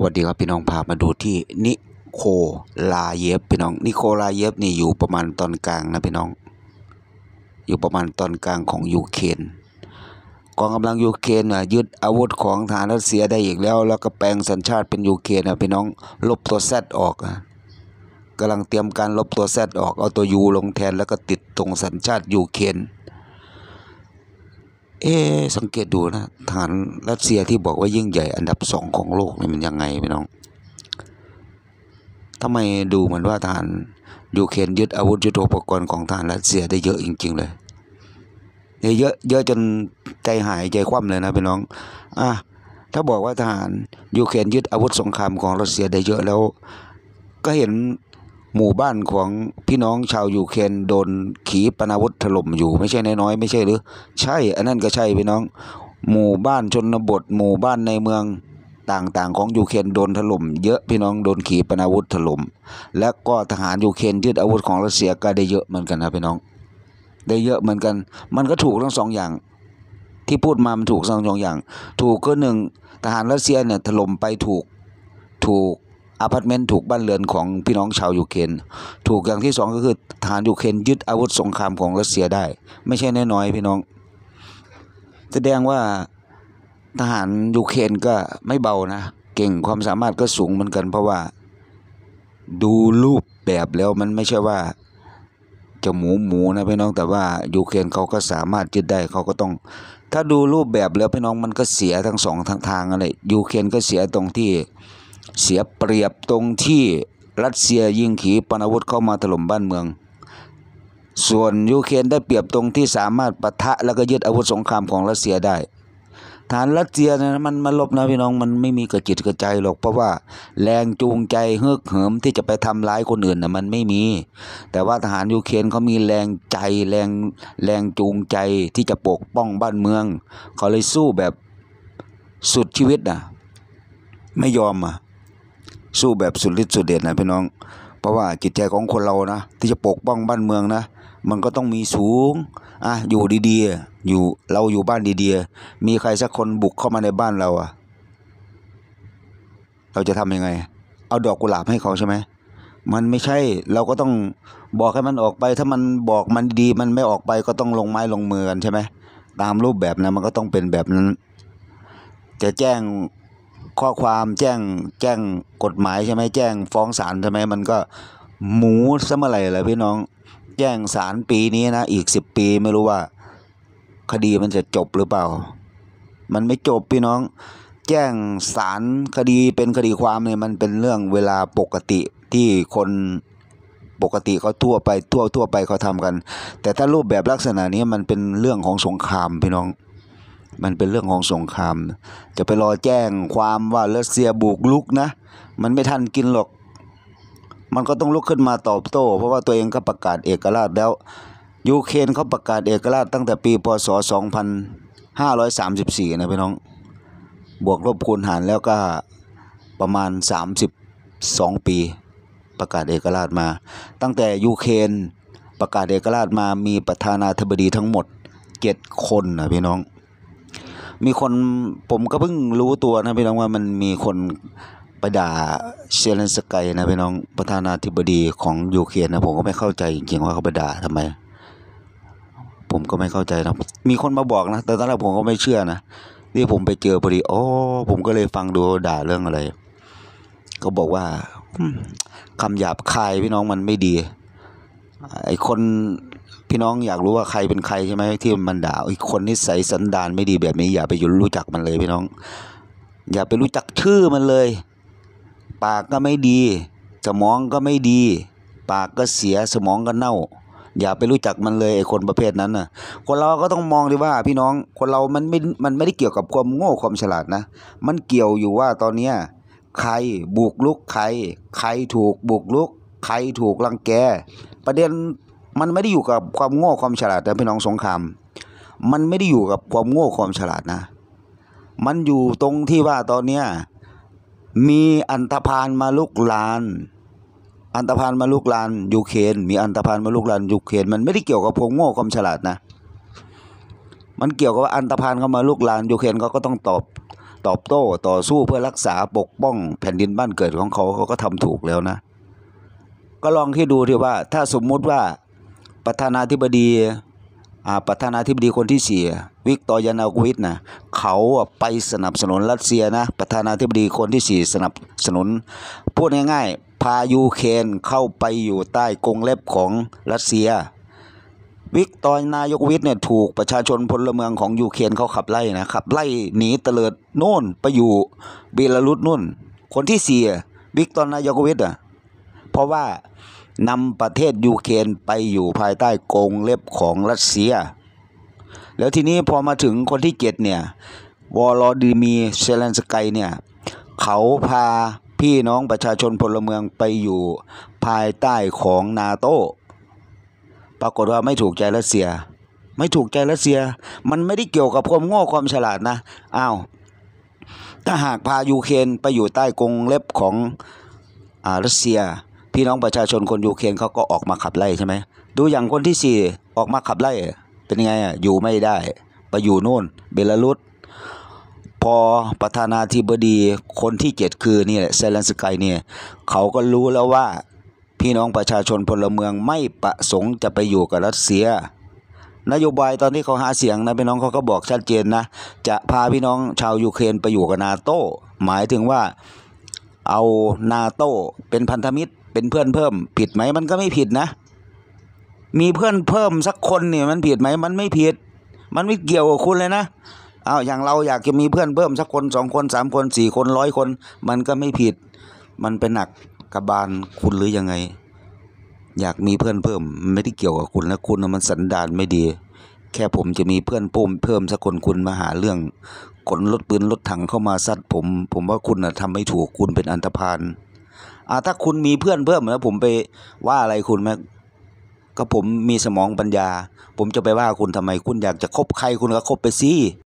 วัสดีครับพี่น้องพามาดูที่นิโคลาเยฟพี่น้องนิโคลาเยฟนี่อยู่ประมาณตอนกลางนะพี่น้อง อยู่ประมาณตอนกลางของยูเครนกองกำลังยูเครนยึดอาวุธของทหารรัสเซียได้อีกแล้ว แล้วก็แปลงสัญชาติเป็นยูเครนนะพี่น้องลบตัวแซดออก กำลังเตรียมการลบตัวแซดออกเอาตัวยูลงแทน แล้วก็ติดตรงสัญชาติยูเครนเอสังเกตดูนะทหารรัสเซียที่บอกว่ายิ่งใหญ่อันดับสองของโลกนี่มันยังไงพี่น้องทำไมดูเหมือนว่าทหารยูเครนยึดอาวุธยุโทโธปกรณ์ของทหารรัสเซียได้เยอะจริงๆเลย เยอะเยอะจนใจหายใจคว่ำเลยนะพี่น้องอ่ะถ้าบอกว่าทหารยูเครนยึดอาวุธสงครามของรัสเซียได้เยอะแล้ว ก็เห็นหมู่บ้านของพี่น้องชาวยูเครนโดนขีปนาวุธถล่มอยู่ไม่ใช่น้อยๆไม่ใช่หรือ ใช่ อันนั้นก็ใช่พี่น้องหมู่บ้านชนบทหมู่บ้านในเมืองต่างๆ ของยูเครนโดนถล่มเยอะพี่น้องโดนขีปนาวุธถล่มและก็ทหารยูเครนยึดอาวุธของรัสเซียก็ได้เยอะเหมือนกันนะพี่น้อง ได้เยอะเหมือนกันมันก็ถูกทั้งสองอย่างที่พูดมามันถูกทั้งสองอย่าง ถูกก็หนึ่งทหารรัสเซียเนี่ยถล่มไปถูกถูกอพาร์ตเมนต์ถูกบ้านเรือนของพี่น้องชาวยูเครนถูกอย่างที่2ก็คือทหารยูเครนยึดอาวุธสงครามของรัสเซียได้ ไม่ใช่น้อยๆพี่น้อง แสดงว่าทหารยูเครนก็ไม่เบานะ เก่งความสามารถก็สูงเหมือนกัน เพราะว่า ดูรูปแบบแล้วมันไม่ใช่ว่าจะหมูหมูนะพี่น้องแต่ว่ายูเครนเขาก็สามารถยึดได้เขาก็ต้องถ้าดูรูปแบบแล้วพี่น้องมันก็เสียทั้งสองทางทางอะไรยูเครนก็เสียตรงที่เสียเปรียบตรงที่รัสเซียยิงขีปนาวุธเข้ามาถล่มบ้านเมือง ส่วนยูเครนได้เปรียบตรงที่สามารถปะทะแล้วก็ยึดอาวุธสงครามของรัสเซียได้ฐานรัสเซียนะมันมาลบนะพี่น้องมันไม่มีกระจิตกระใจหรอกเพราะว่าแรงจูงใจเฮือกเหิมที่จะไปทำร้ายคนอื่นนะมันไม่มี แต่ว่าทหารยูเครนเขามีแรงใจแรงแรงจูงใจที่จะปกป้องบ้านเมืองเขาเลยสู้แบบสุดชีวิตนะไม่ยอมอ่ะสู้แบบสุดฤทธิ์สุดเด็ดนะพี่น้อง เพราะว่าจิตใจของคนเรานะ ที่จะปกป้องบ้านเมืองนะ มันก็ต้องมีสูงอ่ะอยู่ดีๆ อยู่เราอยู่บ้านดีๆ มีใครสักคนบุกเข้ามาในบ้านเราอะเราจะทํำยังไง เอาดอกกุหลาบให้เขาใช่ไหมมันไม่ใช่เราก็ต้องบอกให้มันออกไป ถ้ามันบอกมันดีมันไม่ออกไปก็ต้องลงไม้ลงมือกันใช่ไหมตามรูปแบบนะมันก็ต้องเป็นแบบนั้น จะแจ้งข้อความแจ้งแจ้งกฎหมายใช่ไหมแจ้งฟ้องศาลใช่ไหมมันก็หมูซะเมื่อไหร่เลยพี่น้อง แจ้งศาลปีนี้นะอีกสิบปีไม่รู้ว่าคดีมันจะจบหรือเปล่า มันไม่จบพี่น้อง แจ้งศาลคดีเป็นคดีความเนี่ย มันเป็นเรื่องเวลาปกติที่คนปกติเขาทั่วไปทั่วทั่วไปเขาทำกัน แต่ถ้ารูปแบบลักษณะนี้มันเป็นเรื่องของสงครามพี่น้องมันเป็นเรื่องของสงคราม จะไปรอแจ้งความว่ารัสเซียบุกลุกนะ มันไม่ทันกินหรอก มันก็ต้องลุกขึ้นมาตอบโต้เพราะว่าตัวเองก็ประกาศเอกราช แล้วยูเครนเขาประกาศเอกราชตั้งแต่ปี พศ 2534 นะพี่น้อง บวกลบคูณหารแล้วก็ประมาณ 32 ปีประกาศเอกราชมา ตั้งแต่ยูเครนประกาศเอกราชมามีประธานาธิบดีทั้งหมด 7 คนนะพี่น้องมีคนผมก็เพิ่งรู้ตัวนะ พี่น้องว่ามันมีคนไปด่าเชลันสกายนะพี่น้องประธานาธิบดีของยูเครนนะผมก็ไม่เข้าใจจริงๆว่าเขาไปด่าทำไม ผมก็ไม่เข้าใจนะ มีคนมาบอกนะแต่ตอนแรกผมก็ไม่เชื่อนะที่ผมไปเจอพอดีโอ้ผมก็เลยฟังดูด่าเรื่องอะไร ก็บอกว่าคำหยาบคายพี่น้องมันไม่ดี ไอคนพี่น้อง อยากรู้ว่าใครเป็นใครใช่ไหมที่มันด่าอีกคนนิสัยสันดานไม่ดีแบบนี้อย่าไปยุ่รู้จักมันเลยพี่น้อง อย่าไปรู้จักชื่อมันเลย ปากก็ไม่ดี สมองก็ไม่ดี ปากก็เสียสมองก็เน่า อย่าไปรู้จักมันเลยไอ้คนประเภทนั้นนะ่ะคนเราก็ต้องมองดีว่า พี่น้องคนเรามันไม่ มันไม่ได้เกี่ยวกับความโง่ความฉลาดนะ มันเกี่ยวอยู่ว่าตอนเนี้ยใครบุกลุกใคร ใครถูกบุกลุกใครถูกลังแกประเด็นมันไม่ได้อยู่กับความโง่ความฉลาดแต่พี่น้องสงครามมันไม่ได้อยู่กับความโง่ความฉลาดนะ มันอยู่ตรงที่ว่าตอนเนี้ยมีอันธพาลมาลุกลานอันธพาลมาลุกลานยูเครนมีอันธพาลมาลุกลานยูเครนมันไม่ได้เกี่ยวกับความโง่ความฉลาดนะ มันเกี่ยวกับว่าอันธพาลเข้ามาลุกลานยูเครนเขาก็ต้องตอบตอบโต้ต่อสู้เพื่อรักษาปกป้องแผ่นดินบ้านเกิดของเขาเขาก็ทำถูกแล้วนะ ก็ลองที่ดูที่ว่า ถ้าสมมุติว่าประธานาธิบดีประธานาธิบดีคนที่สี่วิกตอร์ยานาวิทนะเขาไปสนับสนุนรัสเซียนะประธานาธิบดีคนที่สี่สนับสนุนพูดง่ายๆพายูเครนเข้าไปอยู่ใต้กรงเล็บของรัสเซีย วิกตอร์นายกวิทเนี่ยถูกประชาชนพลเมืองของยูเครนเขาขับไล่นะขับ ไล่หนีเตลิดโน่นไปอยู่เบลารุสนู่น คนที่สี่วิกตอร์นายกวิทอ่ะเพราะว่านำประเทศยูเครนไปอยู่ภายใต้กงเล็บของรัสเซีย แล้วทีนี้พอมาถึงคนที่เจ็ดเนี่ยวอลอดีมีเซเลนสกายเนี่ยเขาพาพี่น้องประชาชนพลเมืองไปอยู่ภายใต้ของนาโตปรากฏว่าไม่ถูกใจรัสเซีย ไม่ถูกใจรัสเซียมันไม่ได้เกี่ยวกับความโง่ความฉลาดนะอ้าวถ้าหากพายูเครนไปอยู่ใต้กงเล็บของอารัสเซียพี่น้องประชาชนคนยูเครนเขาก็ออกมาขับไล่ใช่ไหมดูอย่างคนที่4ออกมาขับไล่เป็นไงอ่ะ อยู่ไม่ได้ไปอยู่นู่นเบลารุส พอประธานาธิบดีคนที่เจ็ดคือนี่แหละเซเลนสกายเนี่ยเขาก็รู้แล้วว่า พี่น้องประชาชนพลเมืองไม่ประสงค์จะไปอยู่กับรัสเซีย นโยบายตอนที่เขาหาเสียงนะพี่น้องเขาก็บอกชัดเจนนะจะพาพี่น้องชาวยูเครนไปอยู่กับนาโต้ หมายถึงว่าเอานาโต้เป็นพันธมิตรเป็นเพื่อนเพิ่มผิดไหมมันก็ไม่ผิดนะ มีเพื่อนเพิ่มสักคนเนี่ยมันผิดไหมมันไม่ผิด มันไม่เกี่ยวกับคุณเลยนะเอาอย่างเราอยากจะมีเพื่อนเพิ่มสักคนสองคนสามคนสี่คนร้อยคน มันก็ไม่ผิด มันเป็นหนักกระบาลคุณหรือยังไง อยากมีเพื่อนเพิ่มไม่ได้เกี่ยวกับคุณนะคุณมันสันดานไม่ดี แค่ผมจะมีเพื่อนปุ่มเพิ่มสักคนคุณมาหาเรื่องขนรถปืนรถถังเข้ามาซัดผม ผมว่าคุณนะทำไม่ถูกคุณเป็นอันธพาลอะาถ้าคุณมีเพื่อนเพิ่มแล้วผมไปว่าอะไรคุณไหมก็ผมมีสมองปัญญา ผมจะไปว่าคุณทำไมคุณอยากจะคบใครคุณก็คบไปสิ